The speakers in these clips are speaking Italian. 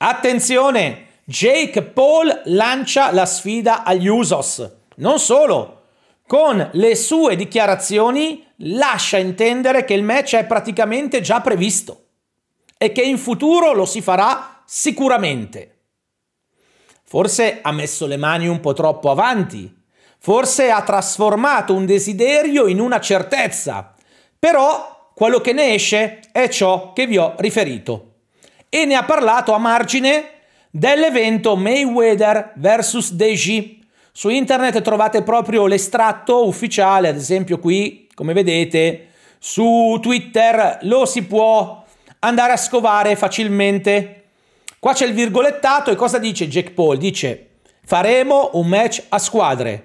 Attenzione, Jake Paul lancia la sfida agli Usos. Non solo, con le sue dichiarazioni lascia intendere che il match è praticamente già previsto e che in futuro lo si farà sicuramente. Forse ha messo le mani un po' troppo avanti, forse ha trasformato un desiderio in una certezza, però quello che ne esce è ciò che vi ho riferito e ne ha parlato a margine dell'evento Mayweather vs Deji. Su internet trovate proprio l'estratto ufficiale, ad esempio qui, come vedete, su Twitter lo si può andare a scovare facilmente. Qua c'è il virgolettato e cosa dice Jack Paul? Dice faremo un match a squadre.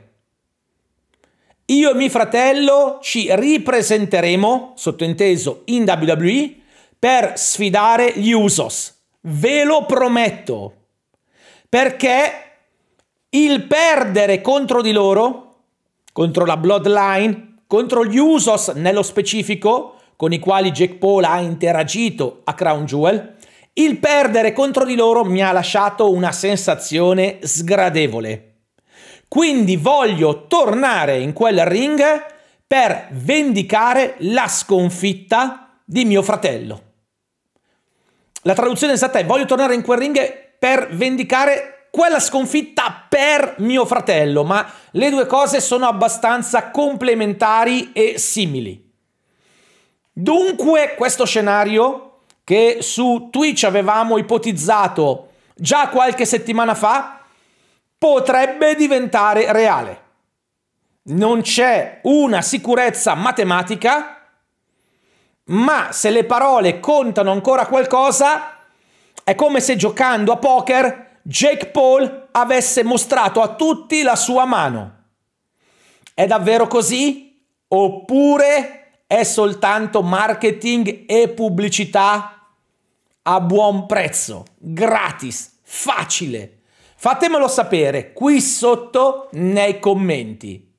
Io e mio fratello ci ripresenteremo, sottointeso, in WWE per sfidare gli Usos. Ve lo prometto. Perché il perdere contro di loro, contro la Bloodline, contro gli Usos nello specifico, con i quali Jack Paul ha interagito a Crown Jewel, il perdere contro di loro mi ha lasciato una sensazione sgradevole. Quindi voglio tornare in quel ring per vendicare la sconfitta di mio fratello. La traduzione esatta è voglio tornare in quel ring per vendicare quella sconfitta per mio fratello, ma le due cose sono abbastanza complementari e simili. Dunque questo scenario che su Twitch avevamo ipotizzato già qualche settimana fa potrebbe diventare reale. Non c'è una sicurezza matematica ma se le parole contano ancora qualcosa, è come se giocando a poker Jake Paul avesse mostrato a tutti la sua mano. È davvero così? Oppure è soltanto marketing e pubblicità a buon prezzo, gratis, facile? Fatemelo sapere qui sotto nei commenti.